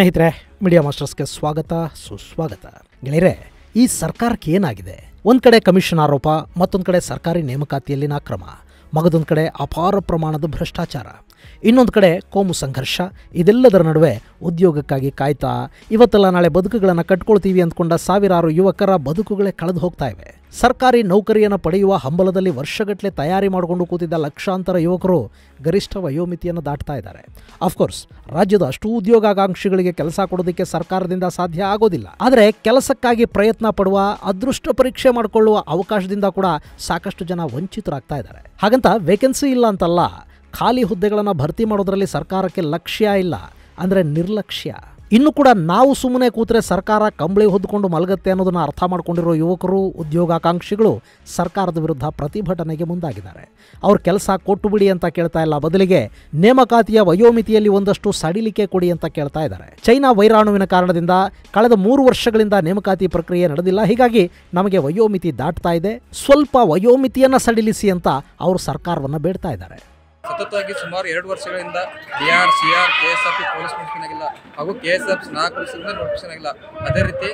ಸ್ನೇಹಿತರೆ ಮೀಡಿಯಾ ಮಾಸ್ಟರ್ಸ್ಗೆ ಸ್ವಾಗತ ಸುಸ್ವಾಗತ ಗೆಳೆಯರೆ ಈ ಸರ್ಕಾರಕ್ಕೆ ಏನಾಗಿದೆ ಒಂದು ಕಡೆ ಕಮಿಷನ್ ಆರೋಪ ಮತ್ತೊಂದ್ ಕಡೆ ಸರ್ಕಾರಿ ನೇಮಕಾತಿಯಲ್ಲಿನ ಅಕ್ರಮ ಮಗದೊಂದ್ ಕಡೆ ಅಪಾರ ಪ್ರಮಾಣದ ಭ್ರಷ್ಟಾಚಾರ ಇನ್ನೊಂದು ಕಡೆ ಕೋಮು ಸಂಘರ್ಷ ಇದೆಲ್ಲದರ ನಡುವೆ ಉದ್ಯೋಗಕ್ಕಾಗಿ ಕಾಯ್ತಾ ಇವತ್ತೆಲ್ಲ ನಾಳೆ ಬದುಕುಗಳನ್ನು ಕಟ್ಕೊಳ್ತೀವಿ ಅಂದ್ಕೊಂಡ ಸಾವಿರಾರು ಯುವಕರ ಬದುಕುಗಳೇ ಕಳೆದು ಹೋಗ್ತಾ ಇವೆ ಸರ್ಕಾರಿ ನೌಕರಿಯನ್ನು ಪಡೆಯುವ ಹಂಬಲದಲ್ಲಿ ವರ್ಷಗಟ್ಟಲೆ ತಯಾರಿ ಮಾಡಿಕೊಂಡು ಕೂತಿದ್ದ ಲಕ್ಷಾಂತರ ಯುವಕರು ಗರಿಷ್ಠ ವಯೋಮಿತಿಯನ್ನು ದಾಟ್ತಾ ಇದ್ದಾರೆ ಅಫ್ಕೋರ್ಸ್ ರಾಜ್ಯದ ಅಷ್ಟು ಉದ್ಯೋಗಾಕಾಂಕ್ಷಿಗಳಿಗೆ ಕೆಲಸ ಕೊಡೋದಕ್ಕೆ ಸರ್ಕಾರದಿಂದ ಸಾಧ್ಯ ಆಗೋದಿಲ್ಲ ಆದರೆ ಕೆಲಸಕ್ಕಾಗಿ ಪ್ರಯತ್ನ ಪಡುವ ಅದೃಷ್ಟ ಪರೀಕ್ಷೆ ಮಾಡಿಕೊಳ್ಳುವ ಅವಕಾಶದಿಂದ ಕೂಡ ಸಾಕಷ್ಟು ಜನ ವಂಚಿತರಾಗ್ತಾ ಇದ್ದಾರೆ ಹಾಗಂತ ವೇಕೆನ್ಸಿ ಇಲ್ಲ ಅಂತಲ್ಲ ಖಾಲಿ ಹುದ್ದೆಗಳನ್ನು ಭರ್ತಿ ಮಾಡೋದರಲ್ಲಿ ಸರ್ಕಾರಕ್ಕೆ ಲಕ್ಷ್ಯ ಇಲ್ಲ ಅಂದರೆ ನಿರ್ಲಕ್ಷ್ಯ ಇನ್ನು ಕೂಡ ನಾವು ಸುಮ್ಮನೆ ಕೂತ್ರೆ ಸರ್ಕಾರ ಕಂಬಳಿ ಹೊದ್ಕೊಂಡು ಮಲಗತ್ತೆ ಅನ್ನೋದನ್ನು ಅರ್ಥ ಮಾಡಿಕೊಂಡಿರೋ ಯುವಕರು ಉದ್ಯೋಗಾಕಾಂಕ್ಷಿಗಳು ಸರ್ಕಾರದ ವಿರುದ್ಧ ಪ್ರತಿಭಟನೆಗೆ ಮುಂದಾಗಿದ್ದಾರೆ ಅವ್ರ ಕೆಲಸ ಕೊಟ್ಟು ಬಿಡಿ ಅಂತ ಕೇಳ್ತಾ ಇಲ್ಲ ಬದಲಿಗೆ ನೇಮಕಾತಿಯ ವಯೋಮಿತಿಯಲ್ಲಿ ಒಂದಷ್ಟು ಸಡಿಲಿಕೆ ಕೊಡಿ ಅಂತ ಕೇಳ್ತಾ ಇದ್ದಾರೆ ಚೈನಾ ವೈರಾಣುವಿನ ಕಾರಣದಿಂದ ಕಳೆದ ಮೂರು ವರ್ಷಗಳಿಂದ ನೇಮಕಾತಿ ಪ್ರಕ್ರಿಯೆ ನಡೆದಿಲ್ಲ ಹೀಗಾಗಿ ನಮಗೆ ವಯೋಮಿತಿ ದಾಟ್ತಾ ಇದೆ ಸ್ವಲ್ಪ ವಯೋಮಿತಿಯನ್ನು ಸಡಿಲಿಸಿ ಅಂತ ಅವರು ಸರ್ಕಾರವನ್ನು ಬೇಡ್ತಾ ಇದ್ದಾರೆ ಸತತವಾಗಿ ಸುಮಾರು ಎರಡು ವರ್ಷಗಳಿಂದ D R C R K S R P police commission ಆಗಿಲ್ಲ ಹಾಗೂ ಕೆ ಎಸ್ ಎಫ್ ನಾಲ್ಕು ಪೊಲೀಸರಿಂದ ನೋಟಿಫಿಕೇಶನ್ ಆಗಿಲ್ಲ ಅದೇ ರೀತಿ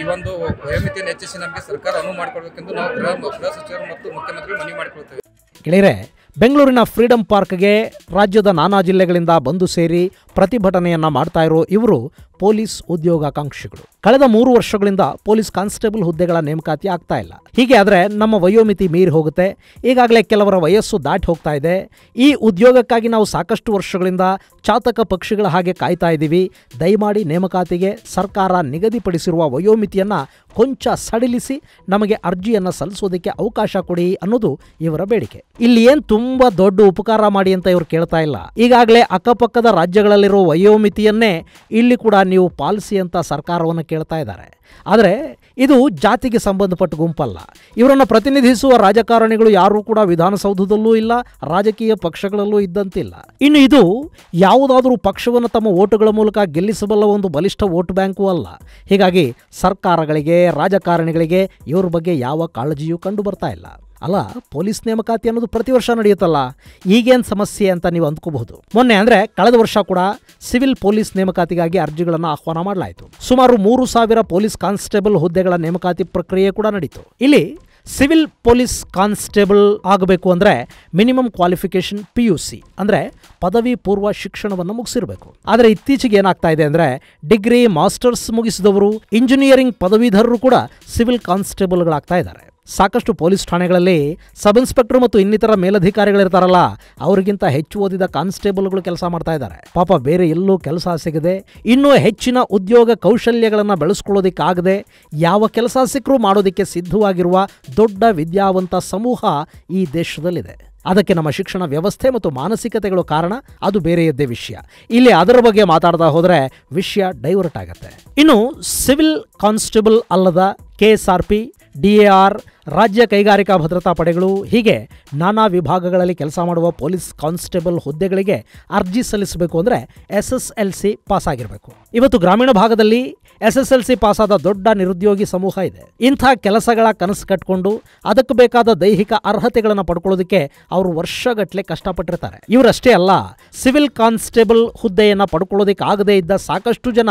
ಈ ಒಂದು ವಯೋಮಿತಿಯನ್ನು ಹೆಚ್ಚಿಸಿ ನಮಗೆ ಸರ್ಕಾರ ಅನುವು ಮಾಡಿಕೊಡ್ಬೇಕೆಂದು ನಾವು ಗೃಹ ಗೃಹ ಸಚಿವರು ಮತ್ತು ಮುಖ್ಯಮಂತ್ರಿ ಮನವಿ ಮಾಡಿಕೊಳ್ತೇವೆ ಗೆಳೆಯರೆ ಬೆಂಗಳೂರಿನ ಫ್ರೀಡಂ ಪಾರ್ಕ್ಗೆ ರಾಜ್ಯದ ನಾನಾ ಜಿಲ್ಲೆಗಳಿಂದ ಬಂದು ಸೇರಿ ಪ್ರತಿಭಟನೆಯನ್ನು ಮಾಡ್ತಾ ಇರೋ ಇವರು ಪೊಲೀಸ್ ಉದ್ಯೋಗಾಕಾಂಕ್ಷಿಗಳು ಕಳೆದ ಮೂರು ವರ್ಷಗಳಿಂದ ಪೊಲೀಸ್ ಕಾನ್ಸ್ಟೇಬಲ್ ಹುದ್ದೆಗಳ ನೇಮಕಾತಿ ಆಗ್ತಾ ಇಲ್ಲ ಹೀಗೆ ಆದರೆ ನಮ್ಮ ವಯೋಮಿತಿ ಮೀರಿ ಹೋಗುತ್ತೆ ಈಗಾಗಲೇ ಕೆಲವರ ವಯಸ್ಸು ದಾಟಿ ಹೋಗ್ತಾ ಇದೆ ಈ ಉದ್ಯೋಗಕ್ಕಾಗಿ ನಾವು ಸಾಕಷ್ಟು ವರ್ಷಗಳಿಂದ ಚಾತಕ ಪಕ್ಷಿಗಳ ಹಾಗೆ ಕಾಯ್ತಾ ಇದ್ದೀವಿ ದಯಮಾಡಿ ನೇಮಕಾತಿಗೆ ಸರ್ಕಾರ ನಿಗದಿಪಡಿಸಿರುವ ವಯೋಮಿತಿಯನ್ನು ಕೊಂಚ ಸಡಿಲಿಸಿ ನಮಗೆ ಅರ್ಜಿಯನ್ನು ಸಲ್ಲಿಸೋದಕ್ಕೆ ಅವಕಾಶ ಕೊಡಿ ಅನ್ನೋದು ಇವರ ಬೇಡಿಕೆ ಇಲ್ಲಿ ಏನು ತುಂಬ ದೊಡ್ಡ ಉಪಕಾರ ಮಾಡಿ ಅಂತ ಇವರು ಕೇಳ್ತಾ ಇಲ್ಲ ಈಗಾಗಲೇ ಅಕ್ಕಪಕ್ಕದ ರಾಜ್ಯಗಳಲ್ಲಿರುವ ವಯೋಮಿತಿಯನ್ನೇ ಇಲ್ಲಿ ಕೂಡ ನೀವು ಪಾಲಿಸಿ ಅಂತ ಸರ್ಕಾರವನ್ನು ಕೇಳ್ತಾ ಇದ್ದಾರೆ ಆದರೆ ಇದು ಜಾತಿಗೆ ಸಂಬಂಧಪಟ್ಟ ಗುಂಪಲ್ಲ ಇವರನ್ನು ಪ್ರತಿನಿಧಿಸುವ ರಾಜಕಾರಣಿಗಳು ಯಾರೂ ಕೂಡ ವಿಧಾನಸೌಧದಲ್ಲೂ ಇಲ್ಲ ರಾಜಕೀಯ ಪಕ್ಷಗಳಲ್ಲೂ ಇದ್ದಂತಿಲ್ಲ ಇನ್ನು ಇದು ಯಾವುದಾದರೂ ಪಕ್ಷವನ್ನು ತಮ್ಮ ಓಟುಗಳ ಮೂಲಕ ಗೆಲ್ಲಿಸಬಲ್ಲ ಒಂದು ಬಲಿಷ್ಠ ವೋಟ್ ಬ್ಯಾಂಕು ಅಲ್ಲ ಹೀಗಾಗಿ ಸರ್ಕಾರಗಳಿಗೆ ರಾಜಕಾರಣಿಗಳಿಗೆ ಇವ್ರ ಬಗ್ಗೆ ಯಾವ ಕಾಳಜಿಯೂ ಕಂಡು ಬರ್ತಾ ಇಲ್ಲ ಅಲ್ಲ ಪೊಲೀಸ್ ನೇಮಕಾತಿ ಅನ್ನೋದು ಪ್ರತಿ ವರ್ಷ ನಡೆಯುತ್ತಲ್ಲ ಈಗೇನು ಸಮಸ್ಯೆ ಅಂತ ನೀವು ಅಂದ್ಕೋಬಹುದು ಮೊನ್ನೆ ಅಂದರೆ ಕಳೆದ ವರ್ಷ ಕೂಡ ಸಿವಿಲ್ ಪೊಲೀಸ್ ನೇಮಕಾತಿಗಾಗಿ ಅರ್ಜಿಗಳನ್ನು ಆಹ್ವಾನ ಮಾಡಲಾಯಿತು ಸುಮಾರು ಮೂರು ಸಾವಿರ ಪೊಲೀಸ್ ಕಾನ್ಸ್ಟೇಬಲ್ ಹುದ್ದೆಗಳ ನೇಮಕಾತಿ ಪ್ರಕ್ರಿಯೆ ಕೂಡ ನಡೀತು ಇಲ್ಲಿ ಸಿವಿಲ್ ಪೊಲೀಸ್ ಕಾನ್ಸ್ಟೇಬಲ್ ಆಗಬೇಕು ಅಂದರೆ minimum qualification P U C ಅಂದರೆ ಪದವಿ ಪೂರ್ವ ಶಿಕ್ಷಣವನ್ನು ಮುಗಿಸಿರಬೇಕು ಆದರೆ ಇತ್ತೀಚೆಗೆ ಏನಾಗ್ತಾ ಇದೆ ಅಂದರೆ ಡಿಗ್ರಿ ಮಾಸ್ಟರ್ಸ್ ಮುಗಿಸಿದವರು ಇಂಜಿನಿಯರಿಂಗ್ ಪದವೀಧರರು ಕೂಡ ಸಿವಿಲ್ ಕಾನ್ಸ್ಟೇಬಲ್ಗಳಾಗ್ತಾ ಇದ್ದಾರೆ ಸಾಕಷ್ಟು ಪೊಲೀಸ್ ಠಾಣೆಗಳಲ್ಲಿ ಸಬ್ ಇನ್ಸ್ಪೆಕ್ಟರ್ ಮತ್ತು ಇನ್ನಿತರ ಮೇಲಧಿಕಾರಿಗಳಿರ್ತಾರಲ್ಲ ಅವರಿಗಿಂತ ಹೆಚ್ಚು ಓದಿದ ಕಾನ್ಸ್ಟೇಬಲ್ಗಳು ಕೆಲಸ ಮಾಡ್ತಾ ಇದ್ದಾರೆ ಪಾಪ ಬೇರೆ ಎಲ್ಲೂ ಕೆಲಸ ಸಿಗದೆ ಇನ್ನೂ ಹೆಚ್ಚಿನ ಉದ್ಯೋಗ ಕೌಶಲ್ಯಗಳನ್ನು ಬೆಳೆಸ್ಕೊಳ್ಳೋದಿಕ್ಕಾಗದೆ ಯಾವ ಕೆಲಸ ಸಿಕ್ಕರೂ ಮಾಡೋದಕ್ಕೆ ಸಿದ್ಧವಾಗಿರುವ ದೊಡ್ಡ ವಿದ್ಯಾವಂತ ಸಮೂಹ ಈ ದೇಶದಲ್ಲಿದೆ ಅದಕ್ಕೆ ನಮ್ಮ ಶಿಕ್ಷಣ ವ್ಯವಸ್ಥೆ ಮತ್ತು ಮಾನಸಿಕತೆಗಳು ಕಾರಣ ಅದು ಬೇರೆಯದ್ದೇ ವಿಷಯ ಇಲ್ಲಿ ಅದರ ಬಗ್ಗೆ ಮಾತಾಡ್ತಾ ಹೋದರೆ ವಿಷಯ ಡೈವರ್ಟ್ ಆಗುತ್ತೆ ಇನ್ನು ಸಿವಿಲ್ ಕಾನ್ಸ್ಟೇಬಲ್ ಅಲ್ಲದ K S R P D A R ರಾಜ್ಯ ಕೈಗಾರಿಕಾ ಭದ್ರತಾ ಪಡೆಗಳು ಹೀಗೆ ನಾನಾ ವಿಭಾಗಗಳಲ್ಲಿ ಕೆಲಸ ಮಾಡುವ ಪೊಲೀಸ್ ಕಾನ್ಸ್ಟೇಬಲ್ ಹುದ್ದೆಗಳಿಗೆ ಅರ್ಜಿ ಸಲ್ಲಿಸಬೇಕು ಅಂದರೆ S S L C pass ಆಗಿರಬೇಕು ಇವತ್ತು ಗ್ರಾಮೀಣ ಭಾಗದಲ್ಲಿ ಎಸ್ ಎಸ್ ಎಲ್ ಸಿ ಪಾಸಾದ ದೊಡ್ಡ ನಿರುದ್ಯೋಗಿ ಸಮೂಹ ಇದೆ ಇಂಥ ಕೆಲಸಗಳ ಕನಸು ಕಟ್ಕೊಂಡು ಅದಕ್ಕೆ ಬೇಕಾದ ದೈಹಿಕ ಅರ್ಹತೆಗಳನ್ನು ಪಡ್ಕೊಳ್ಳೋದಕ್ಕೆ ಅವರು ವರ್ಷಗಟ್ಟಲೆ ಕಷ್ಟಪಟ್ಟಿರ್ತಾರೆ ಇವರಷ್ಟೇ ಅಲ್ಲ ಸಿವಿಲ್ ಕಾನ್ಸ್ಟೇಬಲ್ ಹುದ್ದೆಯನ್ನು ಪಡ್ಕೊಳ್ಳೋದಕ್ಕೆ ಆಗದೇ ಇದ್ದ ಸಾಕಷ್ಟು ಜನ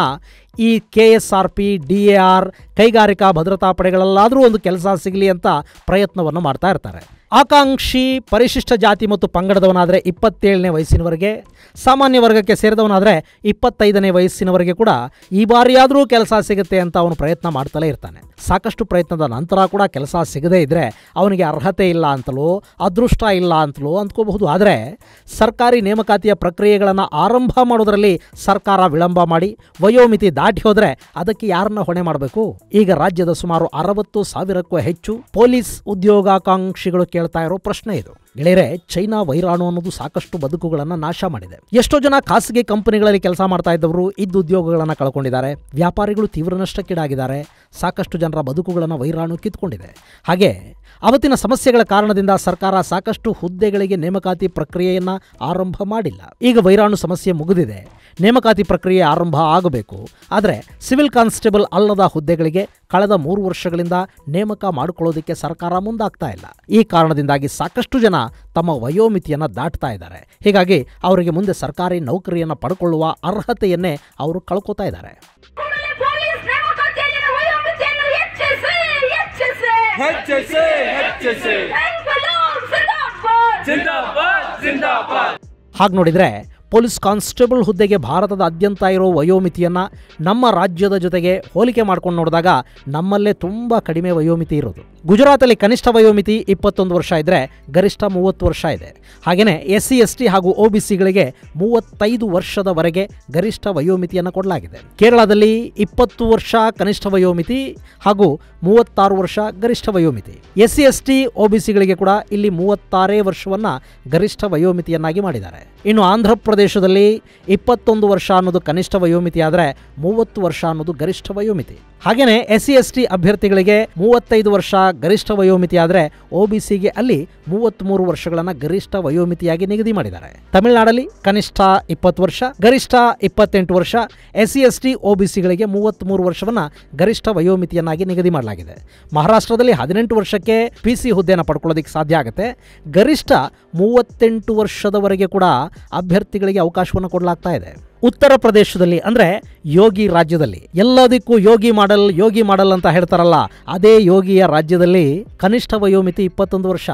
ಈ K S R P D A R ಕೈಗಾರಿಕಾ ಭದ್ರತಾ ಪಡೆಗಳಲ್ಲಾದರೂ ಒಂದು ಕೆಲಸ ಸಿಗಲಿ ಅಂತ ಪ್ರಯತ್ನವನ್ನು ಮಾಡ್ತಾ ಇರ್ತಾರೆ ಆಕಾಂಕ್ಷಿ ಪರಿಶಿಷ್ಟ ಜಾತಿ ಮತ್ತು ಪಂಗಡದವನಾದರೆ ಇಪ್ಪತ್ತೇಳನೇ ವಯಸ್ಸಿನವರೆಗೆ ಸಾಮಾನ್ಯ ವರ್ಗಕ್ಕೆ ಸೇರಿದವನಾದರೆ ಇಪ್ಪತ್ತೈದನೇ ವಯಸ್ಸಿನವರೆಗೆ ಕೂಡ ಈ ಬಾರಿಯಾದರೂ ಕೆಲಸ ಸಿಗುತ್ತೆ ಅಂತ ಅವನು ಪ್ರಯತ್ನ ಮಾಡ್ತಲೇ ಇರ್ತಾನೆ ಸಾಕಷ್ಟು ಪ್ರಯತ್ನದ ನಂತರ ಕೂಡ ಕೆಲಸ ಸಿಗದೇ ಇದ್ದರೆ ಅವನಿಗೆ ಅರ್ಹತೆ ಇಲ್ಲ ಅಂತಲೋ ಅದೃಷ್ಟ ಇಲ್ಲ ಅಂತಲೋ ಅಂದ್ಕೋಬಹುದು ಆದರೆ ಸರ್ಕಾರಿ ನೇಮಕಾತಿಯ ಪ್ರಕ್ರಿಯೆಗಳನ್ನು ಆರಂಭ ಮಾಡೋದರಲ್ಲಿ ಸರ್ಕಾರ ವಿಳಂಬ ಮಾಡಿ ವಯೋಮಿತಿ ದಾಟಿ ಹೋದರೆ ಅದಕ್ಕೆ ಯಾರನ್ನ ಹೊಣೆ ಮಾಡಬೇಕು ಈಗ ರಾಜ್ಯದ ಸುಮಾರು ಅರವತ್ತು ಸಾವಿರಕ್ಕೂ ಹೆಚ್ಚು ಪೊಲೀಸ್ ಉದ್ಯೋಗಾಕಾಂಕ್ಷಿಗಳು até Alberto Aeroprasneiro. ಗೆಳೆಯರೆ ಚೈನಾ ವೈರಾಣು ಅನ್ನೋದು ಸಾಕಷ್ಟು ಬದುಕುಗಳನ್ನು ನಾಶ ಮಾಡಿದೆ ಎಷ್ಟೋ ಜನ ಖಾಸಗಿ ಕಂಪನಿಗಳಲ್ಲಿ ಕೆಲಸ ಮಾಡ್ತಾ ಇದ್ದವರು ಇದ್ದ ಉದ್ಯೋಗಗಳನ್ನು ಕಳ್ಕೊಂಡಿದ್ದಾರೆ ವ್ಯಾಪಾರಿಗಳು ತೀವ್ರ ನಷ್ಟಕ್ಕೀಡಾಗಿದ್ದಾರೆ ಸಾಕಷ್ಟು ಜನರ ಬದುಕುಗಳನ್ನು ವೈರಾಣು ಕಿತ್ಕೊಂಡಿದೆ ಹಾಗೆ ಅವತ್ತಿನ ಸಮಸ್ಯೆಗಳ ಕಾರಣದಿಂದ ಸರ್ಕಾರ ಸಾಕಷ್ಟು ಹುದ್ದೆಗಳಿಗೆ ನೇಮಕಾತಿ ಪ್ರಕ್ರಿಯೆಯನ್ನು ಆರಂಭ ಮಾಡಿಲ್ಲ ಈಗ ವೈರಾಣು ಸಮಸ್ಯೆ ಮುಗಿದಿದೆ ನೇಮಕಾತಿ ಪ್ರಕ್ರಿಯೆ ಆರಂಭ ಆಗಬೇಕು ಆದರೆ ಸಿವಿಲ್ ಕಾನ್ಸ್ಟೇಬಲ್ ಅಲ್ಲದ ಹುದ್ದೆಗಳಿಗೆ ಕಳೆದ ಮೂರು ವರ್ಷಗಳಿಂದ ನೇಮಕ ಮಾಡಿಕೊಳ್ಳೋದಕ್ಕೆ ಸರ್ಕಾರ ಮುಂದಾಗ್ತಾ ಇಲ್ಲ ಈ ಕಾರಣದಿಂದಾಗಿ ಸಾಕಷ್ಟು ಜನ ತಮ್ಮ ವಯೋಮಿತಿಯನ್ನು ದಾಟ್ತಾ ಇದ್ದಾರೆ ಹೀಗಾಗಿ ಅವರಿಗೆ ಮುಂದೆ ಸರ್ಕಾರಿ ನೌಕರಿಯನ್ನು ಪಡ್ಕೊಳ್ಳುವ ಅರ್ಹತೆಯನ್ನೇ ಅವರು ಕಳ್ಕೊತಾ ಇದ್ದಾರೆ ಹಾಗೆ ನೋಡಿದ್ರೆ ಪೊಲೀಸ್ ಕಾನ್ಸ್ಟೇಬಲ್ ಹುದ್ದೆಗೆ ಭಾರತದಾದ್ಯಂತ ಇರೋ ವಯೋಮಿತಿಯನ್ನು ನಮ್ಮ ರಾಜ್ಯದ ಜೊತೆಗೆ ಹೋಲಿಕೆ ಮಾಡ್ಕೊಂಡು ನೋಡಿದಾಗ ನಮ್ಮಲ್ಲೇ ತುಂಬ ಕಡಿಮೆ ವಯೋಮಿತಿ ಇರೋದು ಗುಜರಾತಲ್ಲಿ ಕನಿಷ್ಠ ವಯೋಮಿತಿ ಇಪ್ಪತ್ತೊಂದು ವರ್ಷ ಇದ್ದರೆ ಗರಿಷ್ಠ ಮೂವತ್ತು ವರ್ಷ ಇದೆ ಹಾಗೆಯೇ ಎಸ್ ಸಿ ಎಸ್ ಟಿ ಹಾಗೂ ಒ ಬಿ ಸಿಗಳಿಗೆ ಮೂವತ್ತೈದು ವರ್ಷದವರೆಗೆ ಗರಿಷ್ಠ ವಯೋಮಿತಿಯನ್ನು ಕೊಡಲಾಗಿದೆ ಕೇರಳದಲ್ಲಿ ಇಪ್ಪತ್ತು ವರ್ಷ ಕನಿಷ್ಠ ವಯೋಮಿತಿ ಹಾಗೂ ಮೂವತ್ತಾರು ವರ್ಷ ಗರಿಷ್ಠ ವಯೋಮಿತಿ S C S T O B ಸಿಗಳಿಗೆ ಕೂಡ ಇಲ್ಲಿ ಮೂವತ್ತಾರೇ ವರ್ಷವನ್ನು ಗರಿಷ್ಠ ವಯೋಮಿತಿಯನ್ನಾಗಿ ಮಾಡಿದ್ದಾರೆ ಇನ್ನು ಆಂಧ್ರ ದೇಶದಲ್ಲಿ ಇಪ್ಪತ್ತೊಂದು ವರ್ಷ ಅನ್ನೋದು ಕನಿಷ್ಠ ವಯೋಮಿತಿ ಆದರೆ ಮೂವತ್ತು ವರ್ಷ ಅನ್ನೋದು ಗರಿಷ್ಠ ವಯೋಮಿತಿ ಹಾಗೆಯೇ ಎಸ್ ಸಿ ಎಸ್ ಟಿ ಅಭ್ಯರ್ಥಿಗಳಿಗೆ ಮೂವತ್ತೈದು ವರ್ಷ ಗರಿಷ್ಠ ವಯೋಮಿತಿ ಆದರೆ ಒ ಬಿ ಸಿಗೆ ಅಲ್ಲಿ ಮೂವತ್ತ್ಮೂರು ವರ್ಷಗಳನ್ನು ಗರಿಷ್ಠ ವಯೋಮಿತಿಯಾಗಿ ನಿಗದಿ ಮಾಡಿದ್ದಾರೆ ತಮಿಳುನಾಡಲ್ಲಿ ಕನಿಷ್ಠ ಇಪ್ಪತ್ತು ವರ್ಷ ಗರಿಷ್ಠ ಇಪ್ಪತ್ತೆಂಟು ವರ್ಷ S C S T O B ಸಿಗಳಿಗೆ ಮೂವತ್ತ್ಮೂರು ವರ್ಷವನ್ನು ಗರಿಷ್ಠ ವಯೋಮಿತಿಯನ್ನಾಗಿ ನಿಗದಿ ಮಾಡಲಾಗಿದೆ ಮಹಾರಾಷ್ಟ್ರದಲ್ಲಿ ಹದಿನೆಂಟು ವರ್ಷಕ್ಕೆ ಪಿ ಸಿ ಹುದ್ದೆಯನ್ನು ಪಡ್ಕೊಳ್ಳೋದಕ್ಕೆ ಸಾಧ್ಯ ಆಗುತ್ತೆ ಗರಿಷ್ಠ ಮೂವತ್ತೆಂಟು ವರ್ಷದವರೆಗೆ ಕೂಡ ಅಭ್ಯರ್ಥಿಗಳು ಅಭ್ಯರ್ಥಿಗಳಿಗೆ ಅವಕಾಶವನ್ನು ಕೊಡಲಾಗ್ತಾ ಇದೆ ಉತ್ತರ ಪ್ರದೇಶದಲ್ಲಿ ಅಂದ್ರೆ ಯೋಗಿ ರಾಜ್ಯದಲ್ಲಿ ಎಲ್ಲದಕ್ಕೂ ಯೋಗಿ ಮಾಡಲ್ ಯೋಗಿ ಮಾಡಲ್ ಅಂತ ಹೇಳ್ತಾರಲ್ಲ ಅದೇ ಯೋಗಿಯ ರಾಜ್ಯದಲ್ಲಿ ಕನಿಷ್ಠ ವಯೋಮಿತಿ ಇಪ್ಪತ್ತೊಂದು ವರ್ಷ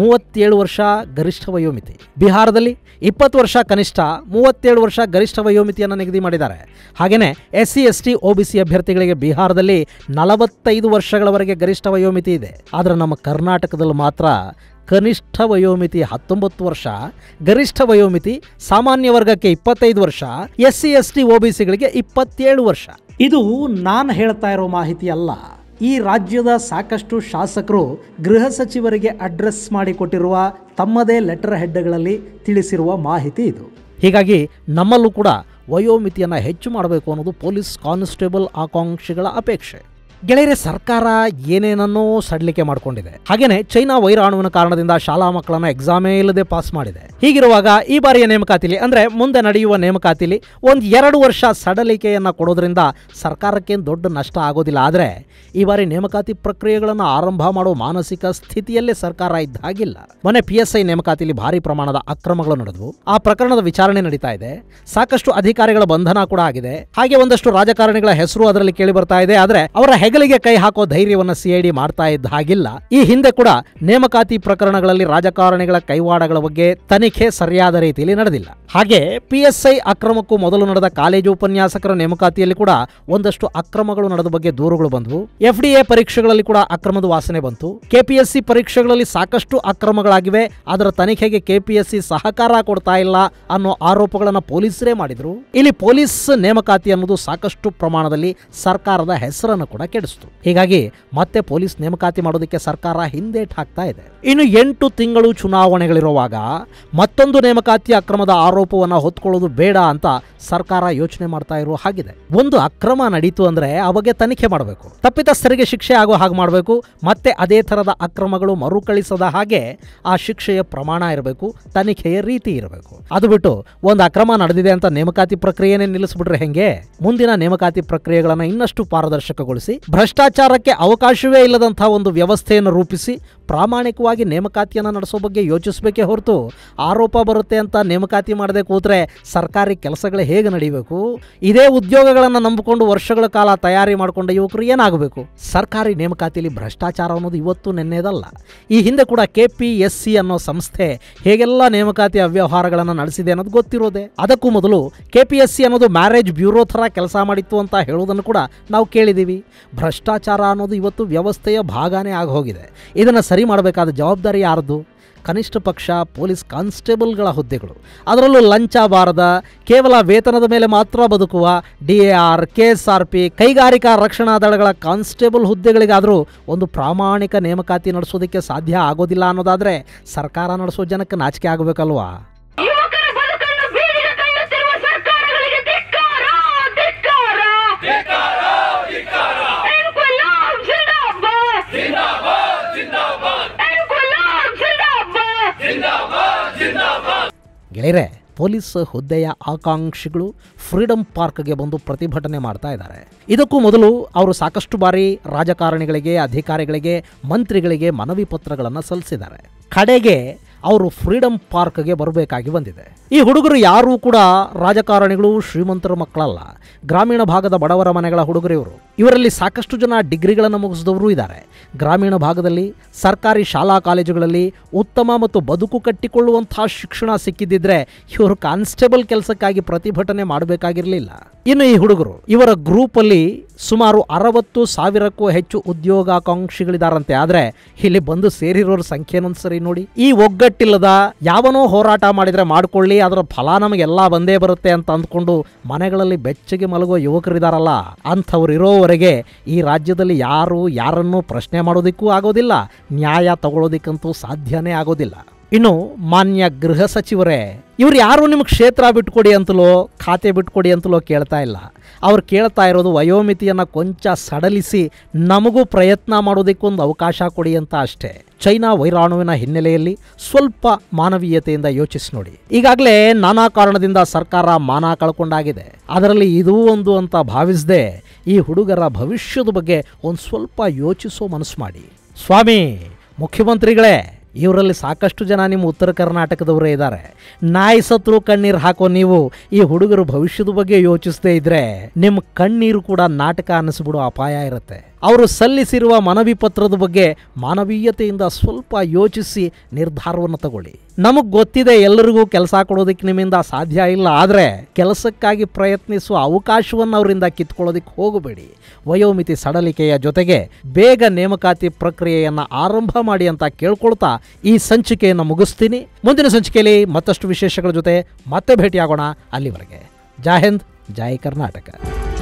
ಮೂವತ್ತೇಳು ವರ್ಷ ಗರಿಷ್ಠ ವಯೋಮಿತಿ ಬಿಹಾರದಲ್ಲಿ ಇಪ್ಪತ್ತು ವರ್ಷ ಕನಿಷ್ಠ ಮೂವತ್ತೇಳು ವರ್ಷ ಗರಿಷ್ಠ ವಯೋಮಿತಿಯನ್ನು ನಿಗದಿ ಮಾಡಿದ್ದಾರೆ ಹಾಗೆಯೇ S C S T O B C ಅಭ್ಯರ್ಥಿಗಳಿಗೆ ಬಿಹಾರದಲ್ಲಿ ನಲವತ್ತೈದು ವರ್ಷಗಳವರೆಗೆ ಗರಿಷ್ಠ ವಯೋಮಿತಿ ಇದೆ ಆದರೆ ನಮ್ಮ ಕರ್ನಾಟಕದಲ್ಲಿ ಮಾತ್ರ ಕನಿಷ್ಠ ವಯೋಮಿತಿ ಹತ್ತೊಂಬತ್ತು ವರ್ಷ ಗರಿಷ್ಠ ವಯೋಮಿತಿ ಸಾಮಾನ್ಯ ವರ್ಗಕ್ಕೆ ಇಪ್ಪತ್ತೈದು ವರ್ಷ S C S T O B ಸಿಗಳಿಗೆ ಇಪ್ಪತ್ತೇಳು ವರ್ಷ ಇದು ನಾನು ಹೇಳ್ತಾ ಇರೋ ಮಾಹಿತಿ ಅಲ್ಲ ಈ ರಾಜ್ಯದ ಸಾಕಷ್ಟು ಶಾಸಕರು ಗೃಹ ಸಚಿವರಿಗೆ ಅಡ್ರೆಸ್ ಮಾಡಿಕೊಟ್ಟಿರುವ ತಮ್ಮದೇ ಲೆಟರ್ ಹೆಡ್ಗಳಲ್ಲಿ ತಿಳಿಸಿರುವ ಮಾಹಿತಿ ಇದು ಹೀಗಾಗಿ ನಮ್ಮಲ್ಲೂ ಕೂಡ ವಯೋಮಿತಿಯನ್ನು ಹೆಚ್ಚು ಮಾಡಬೇಕು ಅನ್ನೋದು ಪೊಲೀಸ್ ಕಾನ್ಸ್ಟೇಬಲ್ ಆಕಾಂಕ್ಷಿಗಳ ಅಪೇಕ್ಷೆ ಗೆಳೆಯರೆ ಸರ್ಕಾರ ಏನೇನನ್ನೋ ಸಡಲಿಕೆ ಮಾಡಿಕೊಂಡಿದೆ ಹಾಗೇನೆ ಚೈನಾ ವೈರಾಣುವಿನ ಕಾರಣದಿಂದ ಶಾಲಾ ಮಕ್ಕಳನ್ನ ಎಕ್ಸಾಮೇ ಇಲ್ಲದೆ ಪಾಸ್ ಮಾಡಿದೆ ಹೀಗಿರುವಾಗ ಈ ಬಾರಿಯ ನೇಮಕಾತಿಲಿ ಅಂದ್ರೆ ಮುಂದೆ ನಡೆಯುವ ನೇಮಕಾತಿಲಿ ಒಂದ್ ಎರಡು ವರ್ಷ ಸಡಲಿಕೆಯನ್ನ ಕೊಡೋದ್ರಿಂದ ಸರ್ಕಾರಕ್ಕೆ ದೊಡ್ಡ ನಷ್ಟ ಆಗೋದಿಲ್ಲ ಆದ್ರೆ ಈ ಬಾರಿ ನೇಮಕಾತಿ ಪ್ರಕ್ರಿಯೆಗಳನ್ನು ಆರಂಭ ಮಾಡುವ ಮಾನಸಿಕ ಸ್ಥಿತಿಯಲ್ಲೇ ಸರ್ಕಾರ ಇದ್ದ ಹಾಗಿಲ್ಲ ಮೊನ್ನೆ ಪಿ ಎಸ್ ಐ ನೇಮಕಾತಿಲಿ ಭಾರಿ ಪ್ರಮಾಣದ ಅಕ್ರಮಗಳು ನಡೆದವು ಆ ಪ್ರಕರಣದ ವಿಚಾರಣೆ ನಡೀತಾ ಇದೆ ಸಾಕಷ್ಟು ಅಧಿಕಾರಿಗಳ ಬಂಧನ ಕೂಡ ಆಗಿದೆ ಹಾಗೆ ಒಂದಷ್ಟು ರಾಜಕಾರಣಿಗಳ ಹೆಸರು ಅದರಲ್ಲಿ ಕೇಳಿ ಬರ್ತಾ ಇದೆ ಆದ್ರೆ ಅವರ ಹೆಗಲಿಗೆ ಕೈ ಹಾಕೋ ಧೈರ್ಯವನ್ನು ಸಿಐಡಿ ಮಾಡ್ತಾ ಇದ್ದ ಹಾಗಿಲ್ಲ ಈ ಹಿಂದೆ ಕೂಡ ನೇಮಕಾತಿ ಪ್ರಕರಣಗಳಲ್ಲಿ ರಾಜಕಾರಣಿಗಳ ಕೈವಾಡಗಳ ಬಗ್ಗೆ ತನಿಖೆ ಸರಿಯಾದ ರೀತಿಯಲ್ಲಿ ನಡೆದಿಲ್ಲ ಹಾಗೆ ಪಿಎಸ್ಐ ಅಕ್ರಮಕ್ಕೂ ಮೊದಲು ನಡೆದ ಕಾಲೇಜು ಉಪನ್ಯಾಸಕರ ನೇಮಕಾತಿಯಲ್ಲಿ ಕೂಡ ಒಂದಷ್ಟು ಅಕ್ರಮಗಳು ನಡೆದ ಬಗ್ಗೆ ದೂರುಗಳು ಬಂದವು ಎಫ್ಡಿಎ ಪರೀಕ್ಷೆಗಳಲ್ಲಿ ಕೂಡ ಅಕ್ರಮದ ವಾಸನೆ ಬಂತು ಕೆಪಿಎಸ್ಸಿ ಪರೀಕ್ಷೆಗಳಲ್ಲಿ ಸಾಕಷ್ಟು ಅಕ್ರಮಗಳಾಗಿವೆ ಅದರ ತನಿಖೆಗೆ ಕೆಪಿಎಸ್ಸಿ ಸಹಕಾರ ಕೊಡ್ತಾ ಇಲ್ಲ ಅನ್ನೋ ಆರೋಪಗಳನ್ನು ಪೊಲೀಸರೇ ಮಾಡಿದ್ರು ಇಲ್ಲಿ ಪೊಲೀಸ್ ನೇಮಕಾತಿ ಅನ್ನೋದು ಸಾಕಷ್ಟು ಪ್ರಮಾಣದಲ್ಲಿ ಸರ್ಕಾರದ ಹೆಸರನ್ನು ಕೂಡ ಕೆಡಿಸ್ತು ಹೀಗಾಗಿ ಮತ್ತೆ ಪೊಲೀಸ್ ನೇಮಕಾತಿ ಮಾಡೋದಕ್ಕೆ ಸರ್ಕಾರ ಹಿಂದೇಟ್ ಹಾಕ್ತಾ ಇದೆ ಇನ್ನು ಎಂಟು ತಿಂಗಳು ಚುನಾವಣೆಗಳಿರುವಾಗ ಮತ್ತೊಂದು ನೇಮಕಾತಿ ಅಕ್ರಮದ ಆರೋಪವನ್ನು ಹೊತ್ಕೊಳ್ಳೋದು ಬೇಡ ಅಂತ ಸರ್ಕಾರ ಯೋಚನೆ ಮಾಡ್ತಾ ಇರೋ ಹಾಗಿದೆ ಒಂದು ಅಕ್ರಮ ನಡೀತು ಅಂದ್ರೆ ಆ ತನಿಖೆ ಮಾಡಬೇಕು ತಪ್ಪಿತಸ್ಥರಿಗೆ ಶಿಕ್ಷೆ ಆಗೋ ಹಾಗೆ ಮಾಡಬೇಕು ಮತ್ತೆ ಅದೇ ತರದ ಅಕ್ರಮಗಳು ಮರುಕಳಿಸದ ಹಾಗೆ ಆ ಶಿಕ್ಷೆಯ ಪ್ರಮಾಣ ಇರಬೇಕು ತನಿಖೆಯ ರೀತಿ ಇರಬೇಕು ಅದು ಬಿಟ್ಟು ಒಂದು ಅಕ್ರಮ ನಡೆದಿದೆ ಅಂತ ನೇಮಕಾತಿ ಪ್ರಕ್ರಿಯೆನೇ ನಿಲ್ಲಿಸ್ಬಿಟ್ರೆ ಹೆಂಗೆ ಮುಂದಿನ ನೇಮಕಾತಿ ಪ್ರಕ್ರಿಯೆಗಳನ್ನು ಇನ್ನಷ್ಟು ಪಾರದರ್ಶಕಗೊಳಿಸಿ ಭ್ರಷ್ಟಾಚಾರಕ್ಕೆ ಅವಕಾಶವೇ ಇಲ್ಲದಂಥ ಒಂದು ವ್ಯವಸ್ಥೆಯನ್ನು ರೂಪಿಸಿ ಪ್ರಾಮಾಣಿಕವಾಗಿ ನೇಮಕಾತಿಯನ್ನು ನಡೆಸೋ ಬಗ್ಗೆ ಯೋಚಿಸಬೇಕೇ ಹೊರತು ಆರೋಪ ಬರುತ್ತೆ ಅಂತ ನೇಮಕಾತಿ ಮಾಡದೆ ಕೂತ್ರೆ ಸರ್ಕಾರಿ ಕೆಲಸಗಳು ಹೇಗೆ ನಡೀಬೇಕು ಇದೇ ಉದ್ಯೋಗಗಳನ್ನು ನಂಬಿಕೊಂಡು ವರ್ಷಗಳ ಕಾಲ ತಯಾರಿ ಮಾಡಿಕೊಂಡ ಯುವಕರು ಏನಾಗಬೇಕು ಸರ್ಕಾರಿ ನೇಮಕಾತಿಯಲ್ಲಿ ಭ್ರಷ್ಟಾಚಾರ ಅನ್ನೋದು ಇವತ್ತು ನೆನ್ನೆದಲ್ಲ ಈ ಹಿಂದೆ ಕೂಡ ಕೆ ಪಿ ಎಸ್ ಸಿ ಅನ್ನೋ ಸಂಸ್ಥೆ ಹೇಗೆಲ್ಲ ನೇಮಕಾತಿ ಅವ್ಯವಹಾರಗಳನ್ನು ನಡೆಸಿದೆ ಅನ್ನೋದು ಗೊತ್ತಿರೋದೆ ಅದಕ್ಕೂ ಮೊದಲು ಕೆ ಪಿ ಎಸ್ ಸಿ ಅನ್ನೋದು ಮ್ಯಾರೇಜ್ ಬ್ಯೂರೋ ಥರ ಕೆಲಸ ಮಾಡಿತ್ತು ಅಂತ ಹೇಳುವುದನ್ನು ಕೂಡ ನಾವು ಕೇಳಿದ್ದೀವಿ ಭ್ರಷ್ಟಾಚಾರ ಅನ್ನೋದು ಇವತ್ತು ವ್ಯವಸ್ಥೆಯ ಭಾಗನೇ ಆಗಿ ಹೋಗಿದೆ ಇದನ್ನು ಸರಿ ಮಾಡಬೇಕಾದ ಜವಾಬ್ದಾರಿ ಯಾರದು ಕನಿಷ್ಠ ಪಕ್ಷ ಪೊಲೀಸ್ ಕಾನ್ಸ್ಟೇಬಲ್ಗಳ ಹುದ್ದೆಗಳು ಅದರಲ್ಲೂ ಲಂಚ ಬಾರದ ಕೇವಲ ವೇತನದ ಮೇಲೆ ಮಾತ್ರ ಬದುಕುವ D A R K S R P ಕೈಗಾರಿಕಾ ರಕ್ಷಣಾ ದಳಗಳ ಕಾನ್ಸ್ಟೇಬಲ್ ಹುದ್ದೆಗಳಿಗಾದರೂ ಒಂದು ಪ್ರಾಮಾಣಿಕ ನೇಮಕಾತಿ ನಡೆಸೋದಕ್ಕೆ ಸಾಧ್ಯ ಆಗೋದಿಲ್ಲ ಅನ್ನೋದಾದರೆ ಸರ್ಕಾರ ನಡೆಸೋ ಜನಕ್ಕೆ ನಾಚಿಕೆ ಆಗಬೇಕಲ್ವಾ ಗೆಳೆಯರೆ ಪೊಲೀಸ್ ಹುದ್ದೆಯ ಆಕಾಂಕ್ಷಿಗಳು ಫ್ರೀಡಮ್ ಪಾರ್ಕ್ಗೆ ಬಂದು ಪ್ರತಿಭಟನೆ ಮಾಡ್ತಾ ಇದ್ದಾರೆ ಇದಕ್ಕೂ ಮೊದಲು ಅವರು ಸಾಕಷ್ಟು ಬಾರಿ ರಾಜಕಾರಣಿಗಳಿಗೆ ಅಧಿಕಾರಿಗಳಿಗೆ ಮಂತ್ರಿಗಳಿಗೆ ಮನವಿ ಪತ್ರಗಳನ್ನು ಸಲ್ಲಿಸಿದ್ದಾರೆ ಕಡೆಗೆ ಅವರು ಫ್ರೀಡಮ್ ಪಾರ್ಕ್ಗೆ ಬರಬೇಕಾಗಿ ಬಂದಿದೆ ಈ ಹುಡುಗರು ಯಾರೂ ಕೂಡ ರಾಜಕಾರಣಿಗಳು ಶ್ರೀಮಂತರ ಮಕ್ಕಳಲ್ಲ ಗ್ರಾಮೀಣ ಭಾಗದ ಬಡವರ ಮನೆಗಳ ಹುಡುಗರು ಇವರು ಇವರಲ್ಲಿ ಸಾಕಷ್ಟು ಜನ ಡಿಗ್ರಿಗಳನ್ನು ಮುಗಿಸಿದವರು ಇದ್ದಾರೆ ಗ್ರಾಮೀಣ ಭಾಗದಲ್ಲಿ ಸರ್ಕಾರಿ ಶಾಲಾ ಕಾಲೇಜುಗಳಲ್ಲಿ ಉತ್ತಮ ಮತ್ತು ಬದುಕು ಕಟ್ಟಿಕೊಳ್ಳುವಂತಹ ಶಿಕ್ಷಣ ಸಿಕ್ಕಿದ್ದಿದ್ರೆ ಇವರು ಕಾನ್ಸ್ಟೇಬಲ್ ಕೆಲಸಕ್ಕಾಗಿ ಪ್ರತಿಭಟನೆ ಮಾಡಬೇಕಾಗಿರಲಿಲ್ಲ ಇನ್ನು ಈ ಹುಡುಗರು ಇವರ ಗ್ರೂಪಲ್ಲಿ ಸುಮಾರು ಅರವತ್ತು ಸಾವಿರಕ್ಕೂ ಹೆಚ್ಚು ಉದ್ಯೋಗಾಕಾಂಕ್ಷಿಗಳಿದಾರಂತೆ ಆದರೆ ಇಲ್ಲಿ ಬಂದು ಸೇರಿರೋರ ಸರಿ ನೋಡಿ ಈ ಒಗ್ಗ ಕಟ್ಟಿಲ್ಲದ ಯಾವನೋ ಹೋರಾಟ ಮಾಡಿದರೆ ಮಾಡಿಕೊಳ್ಳಿ ಅದರ ಫಲ ನಮಗೆಲ್ಲ ಬಂದೇ ಬರುತ್ತೆ ಅಂತ ಅಂದ್ಕೊಂಡು ಮನೆಗಳಲ್ಲಿ ಬೆಚ್ಚಗೆ ಮಲಗುವ ಯುವಕರಿದಾರಲ್ಲ ಅಂಥವ್ರು ಇರೋವರೆಗೆ ಈ ರಾಜ್ಯದಲ್ಲಿ ಯಾರು ಯಾರನ್ನು ಪ್ರಶ್ನೆ ಮಾಡೋದಿಕ್ಕೂ ಆಗೋದಿಲ್ಲ ನ್ಯಾಯ ತಗೊಳ್ಳೋದಿಕ್ಕಂತೂ ಸಾಧ್ಯನೇ ಆಗೋದಿಲ್ಲ ಇನ್ನು ಮಾನ್ಯ ಗೃಹ ಸಚಿವರೇ ಇವ್ರು ಯಾರು ನಿಮ್ಗೆ ಕ್ಷೇತ್ರ ಬಿಟ್ಕೊಡಿ ಅಂತಲೋ ಖಾತೆ ಬಿಟ್ಕೊಡಿ ಅಂತಲೋ ಕೇಳ್ತಾ ಇಲ್ಲ ಅವ್ರು ಕೇಳ್ತಾ ಇರೋದು ವಯೋಮಿತಿಯನ್ನು ಕೊಂಚ ಸಡಲಿಸಿ ನಮಗೂ ಪ್ರಯತ್ನ ಮಾಡೋದಕ್ಕೊಂದು ಅವಕಾಶ ಕೊಡಿ ಅಂತ ಅಷ್ಟೇ ಚೈನಾ ವೈರಾಣುವಿನ ಹಿನ್ನೆಲೆಯಲ್ಲಿ ಸ್ವಲ್ಪ ಮಾನವೀಯತೆಯಿಂದ ಯೋಚಿಸಿ ನೋಡಿ ಈಗಾಗಲೇ ನಾನಾ ಕಾರಣದಿಂದ ಸರ್ಕಾರ ಮಾನ ಕಳ್ಕೊಂಡಾಗಿದೆ ಅದರಲ್ಲಿ ಇದೂ ಒಂದು ಅಂತ ಭಾವಿಸದೆ ಈ ಹುಡುಗರ ಭವಿಷ್ಯದ ಬಗ್ಗೆ ಒಂದು ಸ್ವಲ್ಪ ಯೋಚಿಸೋ ಮನಸ್ಸು ಮಾಡಿ ಸ್ವಾಮಿ ಮುಖ್ಯಮಂತ್ರಿಗಳೇ ಇವರಲ್ಲಿ ಸಾಕಷ್ಟು ಜನ ನಿಮ್ಮ ಉತ್ತರ ಕರ್ನಾಟಕದವರೇ ಇದ್ದಾರೆ ನಾಯಿ ಸತ್ರು ಕಣ್ಣೀರು ಹಾಕೋ ನೀವು ಈ ಹುಡುಗರು ಭವಿಷ್ಯದ ಬಗ್ಗೆ ಯೋಚಿಸದೇ ಇದ್ರೆ ನಿಮ್ಮ ಕಣ್ಣೀರು ಕೂಡ ನಾಟಕ ಅನ್ನಿಸ್ಬಿಡೋ ಅಪಾಯ ಇರುತ್ತೆ ಅವರು ಸಲ್ಲಿಸಿರುವ ಮನವಿ ಪತ್ರದ ಬಗ್ಗೆ ಮಾನವೀಯತೆಯಿಂದ ಸ್ವಲ್ಪ ಯೋಚಿಸಿ ನಿರ್ಧಾರವನ್ನು ತಗೊಳ್ಳಿ ನಮಗ್ ಗೊತ್ತಿದೆ ಎಲ್ಲರಿಗೂ ಕೆಲಸ ಕೊಡೋದಕ್ಕೆ ನಿಮ್ಮಿಂದ ಸಾಧ್ಯ ಇಲ್ಲ ಆದರೆ ಕೆಲಸಕ್ಕಾಗಿ ಪ್ರಯತ್ನಿಸುವ ಅವಕಾಶವನ್ನು ಅವರಿಂದ ಕಿತ್ಕೊಳ್ಳೋದಕ್ಕೆ ಹೋಗಬೇಡಿ ವಯೋಮಿತಿ ಸಡಲಿಕೆಯ ಜೊತೆಗೆ ಬೇಗ ನೇಮಕಾತಿ ಪ್ರಕ್ರಿಯೆಯನ್ನು ಆರಂಭ ಮಾಡಿ ಅಂತ ಕೇಳ್ಕೊಳ್ತಾ ಈ ಸಂಚಿಕೆಯನ್ನು ಮುಗಿಸ್ತೀನಿ ಮುಂದಿನ ಸಂಚಿಕೆಯಲ್ಲಿ ಮತ್ತಷ್ಟು ವಿಶೇಷಗಳ ಜೊತೆ ಮತ್ತೆ ಭೇಟಿಯಾಗೋಣ ಅಲ್ಲಿವರೆಗೆ ಜಾಹಿಂದ್ ಜೈ ಕರ್ನಾಟಕ